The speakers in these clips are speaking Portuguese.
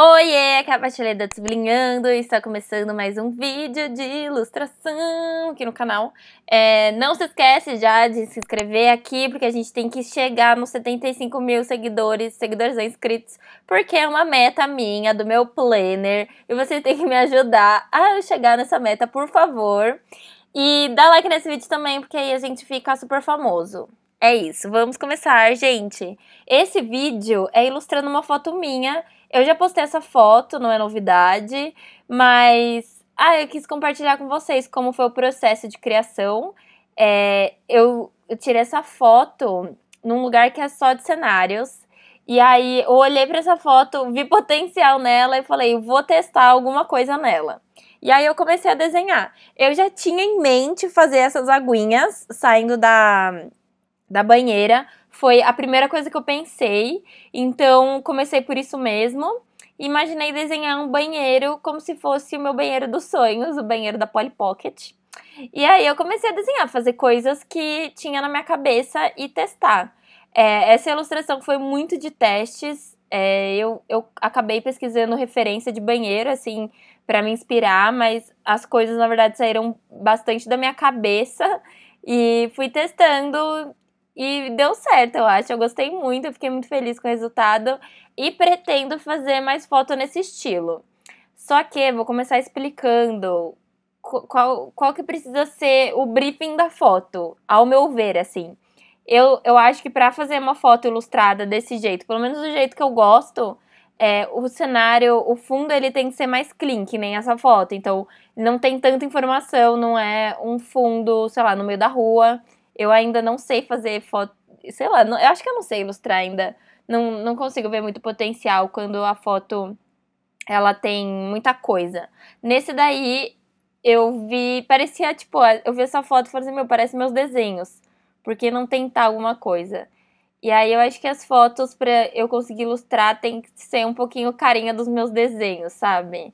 Oiê, aqui é a Patilha da Desblinhando e está começando mais um vídeo de ilustração aqui no canal. É, não se esquece já de se inscrever aqui, porque a gente tem que chegar nos 75 mil seguidores, seguidores não inscritos, porque é uma meta minha, do meu planner, e você tem que me ajudar a chegar nessa meta, por favor. E dá like nesse vídeo também, porque aí a gente fica super famoso. É isso, vamos começar, gente. Esse vídeo é ilustrando uma foto minha eu já postei essa foto, não é novidade, mas ah, eu quis compartilhar com vocês como foi o processo de criação. É, eu, eu tirei essa foto num lugar que é só de cenários. E aí eu olhei para essa foto, vi potencial nela e falei, vou testar alguma coisa nela. E aí eu comecei a desenhar. Eu já tinha em mente fazer essas aguinhas saindo da, da banheira foi a primeira coisa que eu pensei, então comecei por isso mesmo. Imaginei desenhar um banheiro como se fosse o meu banheiro dos sonhos, o banheiro da Polly Pocket. E aí eu comecei a desenhar, fazer coisas que tinha na minha cabeça e testar. É, essa ilustração foi muito de testes. É, eu, eu acabei pesquisando referência de banheiro, assim, para me inspirar, mas as coisas, na verdade, saíram bastante da minha cabeça. E fui testando e deu certo, eu acho. Eu gostei muito, eu fiquei muito feliz com o resultado e pretendo fazer mais foto nesse estilo. Só que vou começar explicando qual, qual que precisa ser o briefing da foto, ao meu ver, assim. Eu, eu acho que para fazer uma foto ilustrada desse jeito, pelo menos do jeito que eu gosto, é, o cenário, o fundo, ele tem que ser mais clean, que nem essa foto. Então, não tem tanta informação, não é um fundo, sei lá, no meio da rua. Eu ainda não sei fazer foto, sei lá, não, eu acho que eu não sei ilustrar ainda. Não, não consigo ver muito potencial quando a foto ela tem muita coisa. Nesse daí eu vi, parecia tipo, eu vi essa foto e falei assim, meu, parece meus desenhos, porque não tentar alguma coisa. E aí eu acho que as fotos para eu conseguir ilustrar tem que ser um pouquinho carinha dos meus desenhos, sabe?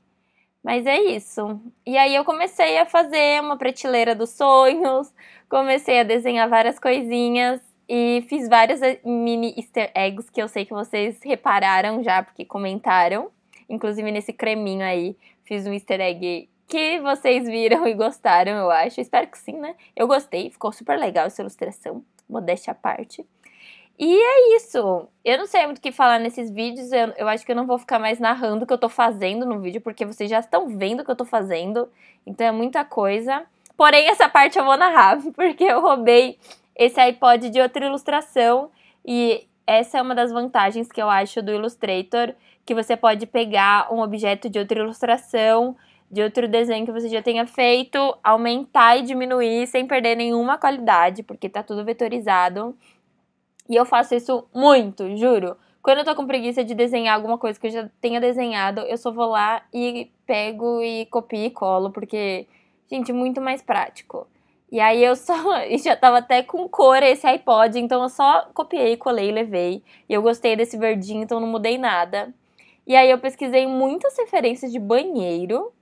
Mas é isso. E aí eu comecei a fazer uma prateleira dos sonhos, comecei a desenhar várias coisinhas e fiz vários eh, mini easter eggs que eu sei que vocês repararam já, porque comentaram. Inclusive nesse creminho aí, fiz um easter egg que vocês viram e gostaram, eu acho. Espero que sim, né? Eu gostei, ficou super legal essa ilustração, modéstia à parte. E é isso. Eu não sei muito o que falar nesses vídeos. Eu, eu acho que eu não vou ficar mais narrando o que eu tô fazendo no vídeo, porque vocês já estão vendo o que eu tô fazendo. Então é muita coisa. Porém, essa parte eu vou narrar, porque eu roubei esse iPod de outra ilustração e essa é uma das vantagens que eu acho do Illustrator, que você pode pegar um objeto de outra ilustração, de outro desenho que você já tenha feito, aumentar e diminuir sem perder nenhuma qualidade, porque tá tudo vetorizado. E eu faço isso muito, juro. Quando eu tô com preguiça de desenhar alguma coisa que eu já tenha desenhado, eu só vou lá e pego e copio e colo, porque Gente, muito mais prático. E aí eu só. E já tava até com cor esse iPod, então eu só copiei, colei, levei. E eu gostei desse verdinho, então não mudei nada. E aí eu pesquisei muitas referências de banheiro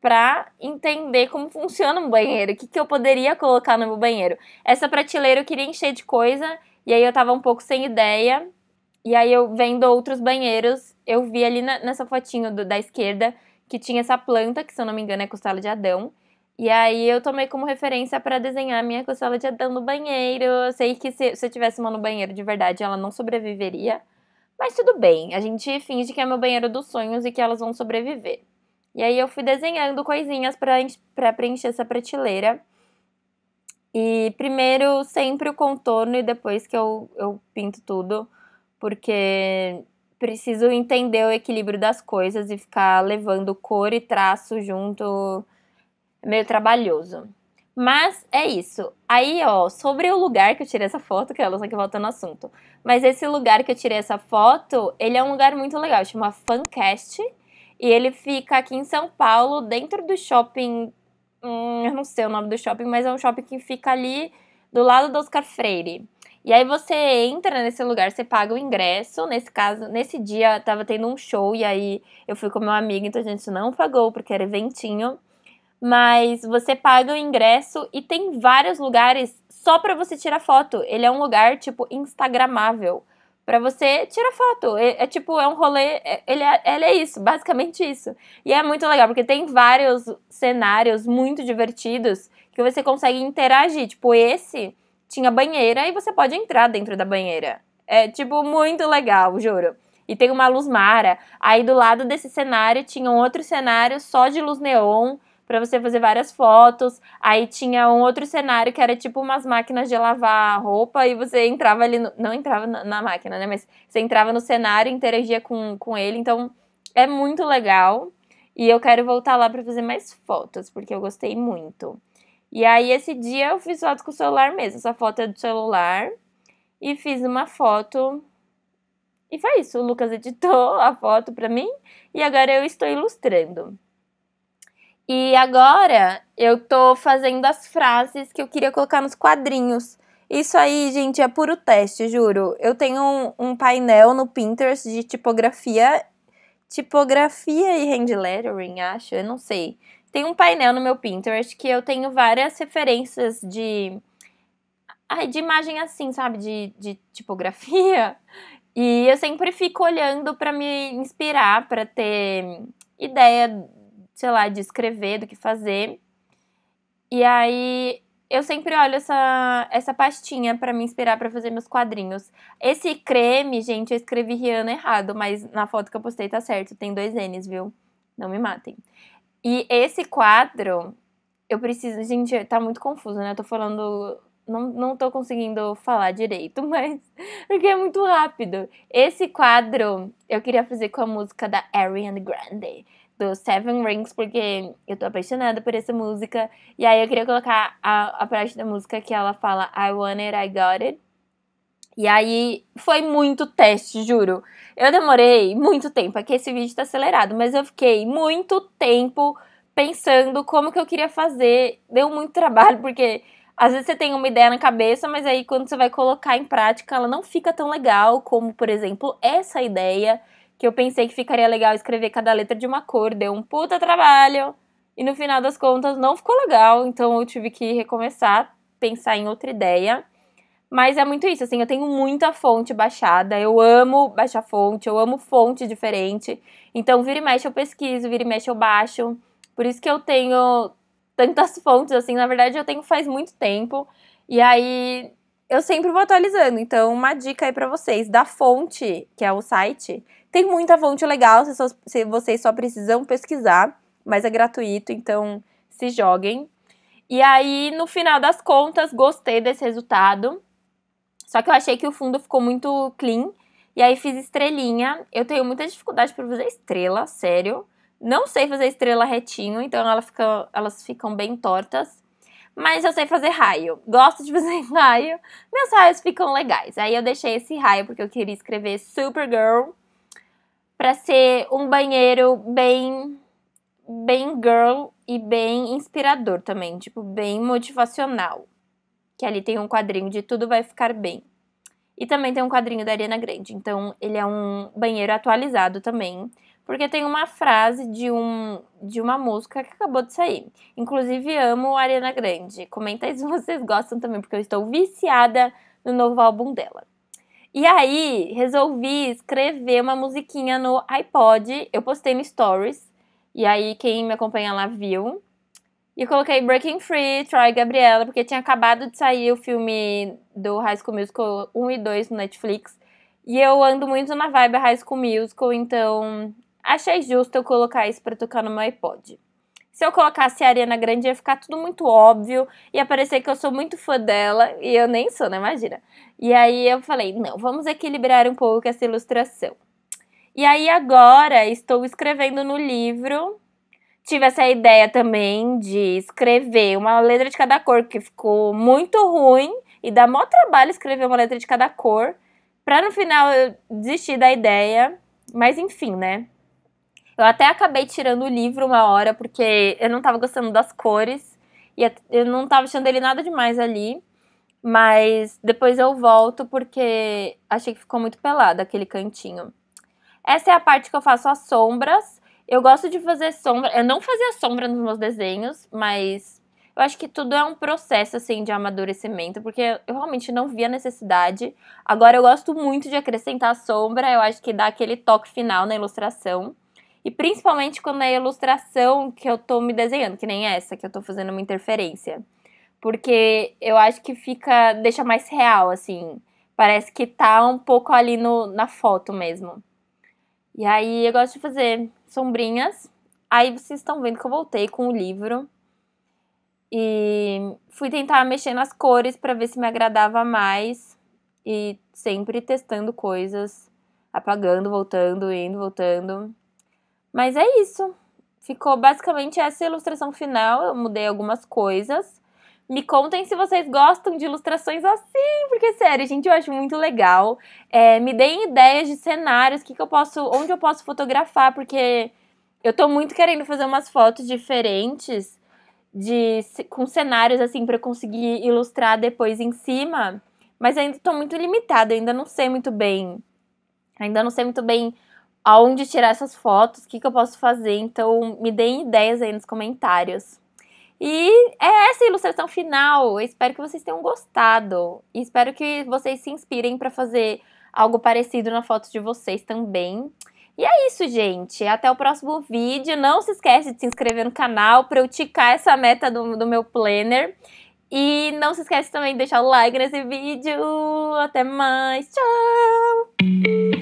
pra entender como funciona um banheiro, o que, que eu poderia colocar no meu banheiro. Essa prateleira eu queria encher de coisa, e aí eu tava um pouco sem ideia. E aí eu vendo outros banheiros, eu vi ali na, nessa fotinho do, da esquerda que tinha essa planta, que se eu não me engano é costela de Adão. E aí eu tomei como referência para desenhar minha costela de Adão no banheiro. Eu sei que se, se eu tivesse uma no banheiro de verdade, ela não sobreviveria. Mas tudo bem, a gente finge que é meu banheiro dos sonhos e que elas vão sobreviver. E aí eu fui desenhando coisinhas para preencher essa prateleira. E primeiro sempre o contorno e depois que eu, eu pinto tudo, porque preciso entender o equilíbrio das coisas e ficar levando cor e traço junto é meio trabalhoso. Mas é isso. Aí, ó, sobre o lugar que eu tirei essa foto, que ela é só que volta no assunto. Mas esse lugar que eu tirei essa foto, ele é um lugar muito legal, chama Fancast. E ele fica aqui em São Paulo, dentro do shopping. Hum, eu não sei o nome do shopping, mas é um shopping que fica ali do lado do Oscar Freire. E aí você entra nesse lugar, você paga o ingresso. Nesse caso, nesse dia tava tendo um show e aí eu fui com meu amigo, então a gente não pagou porque era eventinho. Mas você paga o ingresso e tem vários lugares só para você tirar foto. Ele é um lugar tipo instagramável para você tirar foto. É, é, tipo, é um rolê. É, ele, é, ele é isso, basicamente isso. E é muito legal, porque tem vários cenários muito divertidos que você consegue interagir. Tipo, esse tinha banheira e você pode entrar dentro da banheira. É, tipo, muito legal, juro. E tem uma luz mara. Aí do lado desse cenário tinha um outro cenário só de luz neon para você fazer várias fotos. Aí tinha um outro cenário que era tipo umas máquinas de lavar roupa e você entrava ali, no... não entrava na máquina, né? Mas você entrava no cenário e interagia com, com ele. Então é muito legal. E eu quero voltar lá para fazer mais fotos, porque eu gostei muito. E aí esse dia eu fiz foto com o celular mesmo. Essa foto é do celular. E fiz uma foto. E foi isso. O Lucas editou a foto para mim e agora eu estou ilustrando. E agora eu tô fazendo as frases que eu queria colocar nos quadrinhos. Isso aí, gente, é puro teste, juro. Eu tenho um, um painel no Pinterest de tipografia, tipografia e hand lettering, acho, eu não sei. Tem um painel no meu Pinterest que eu tenho várias referências de. Ai, de imagem assim, sabe? De, de tipografia. E eu sempre fico olhando para me inspirar, para ter ideia, sei lá, de escrever, do que fazer. E aí eu sempre olho essa, essa pastinha para me inspirar para fazer meus quadrinhos. Esse creme, gente, eu escrevi Rihanna errado, mas na foto que eu postei tá certo, tem dois N's, viu? Não me matem. E esse quadro, eu preciso. Gente, tá muito confuso, né? Eu tô falando. Não, não tô conseguindo falar direito, mas. Porque é muito rápido. Esse quadro eu queria fazer com a música da Ariana Grande, do Seven Rings, porque eu tô apaixonada por essa música. E aí eu queria colocar a, a parte da música que ela fala I want it, I got it. E aí foi muito teste, juro. Eu demorei muito tempo, aqui é esse vídeo tá acelerado, mas eu fiquei muito tempo pensando como que eu queria fazer. Deu muito trabalho, porque às vezes você tem uma ideia na cabeça, mas aí quando você vai colocar em prática, ela não fica tão legal como, por exemplo, essa ideia que eu pensei que ficaria legal escrever cada letra de uma cor, deu um puta trabalho. E no final das contas não ficou legal, então eu tive que recomeçar, pensar em outra ideia. Mas é muito isso, assim, eu tenho muita fonte baixada, eu amo baixar fonte, eu amo fonte diferente. Então, vira e mexe eu pesquiso, vira e mexe eu baixo. Por isso que eu tenho tantas fontes, assim, na verdade eu tenho faz muito tempo. E aí eu sempre vou atualizando. Então, uma dica aí para vocês, da fonte, que é o site, tem muita fonte legal, se vocês só precisam pesquisar, mas é gratuito, então se joguem. E aí, no final das contas, gostei desse resultado. Só que eu achei que o fundo ficou muito clean. E aí fiz estrelinha. Eu tenho muita dificuldade para fazer estrela, sério. Não sei fazer estrela retinho, então ela fica, elas ficam bem tortas. Mas eu sei fazer raio. Gosto de fazer raio. Meus raios ficam legais. Aí eu deixei esse raio porque eu queria escrever Supergirl para ser um banheiro bem bem girl e bem inspirador também, tipo, bem motivacional que ali tem um quadrinho de Tudo Vai Ficar Bem. E também tem um quadrinho da Ariana Grande. Então, ele é um banheiro atualizado também. Porque tem uma frase de, um, de uma música que acabou de sair. Inclusive, amo a Ariana Grande. Comenta aí se vocês gostam também, porque eu estou viciada no novo álbum dela. E aí, resolvi escrever uma musiquinha no iPod. Eu postei no Stories. E aí, quem me acompanha lá viu. E coloquei Breaking Free, Troy e Gabriela, porque tinha acabado de sair o filme do High School Musical 1 e 2 no Netflix. E eu ando muito na vibe High School Musical, então achei justo eu colocar isso pra tocar no meu iPod. Se eu colocasse a Ariana Grande, ia ficar tudo muito óbvio, ia parecer que eu sou muito fã dela, e eu nem sou, né? Imagina. E aí eu falei, não, vamos equilibrar um pouco essa ilustração. E aí agora estou escrevendo no livro tive essa ideia também de escrever uma letra de cada cor, que ficou muito ruim e dá maior trabalho escrever uma letra de cada cor, para no final eu desistir da ideia, mas enfim, né? Eu até acabei tirando o livro uma hora porque eu não tava gostando das cores e eu não tava achando ele nada demais ali. Mas depois eu volto porque achei que ficou muito pelado aquele cantinho. Essa é a parte que eu faço as sombras eu gosto de fazer sombra. Eu não fazia sombra nos meus desenhos, mas eu acho que tudo é um processo assim de amadurecimento, porque eu realmente não via necessidade. Agora eu gosto muito de acrescentar sombra, eu acho que dá aquele toque final na ilustração. E principalmente quando é a ilustração que eu tô me desenhando, que nem essa, que eu tô fazendo uma interferência. Porque eu acho que fica. deixa mais real, assim. Parece que tá um pouco ali no, na foto mesmo. E aí eu gosto de fazer sombrinhas. Aí vocês estão vendo que eu voltei com o livro e fui tentar mexer nas cores para ver se me agradava mais e sempre testando coisas, apagando, voltando, indo, voltando. Mas é isso. Ficou basicamente essa ilustração final. Eu mudei algumas coisas, me contem se vocês gostam de ilustrações assim, porque sério, gente, eu acho muito legal. É, me deem ideias de cenários, que, que eu posso, onde eu posso fotografar, porque eu tô muito querendo fazer umas fotos diferentes de com cenários assim para conseguir ilustrar depois em cima, mas ainda tô muito limitada, ainda não sei muito bem. Ainda não sei muito bem aonde tirar essas fotos, o que, que eu posso fazer, então me deem ideias aí nos comentários. E é essa a ilustração final. Eu espero que vocês tenham gostado. espero que vocês se inspirem para fazer algo parecido na foto de vocês também. E é isso, gente. Até o próximo vídeo. Não se esquece de se inscrever no canal para eu ticar essa meta do, do meu planner. E não se esquece também de deixar o like nesse vídeo. Até mais. Tchau!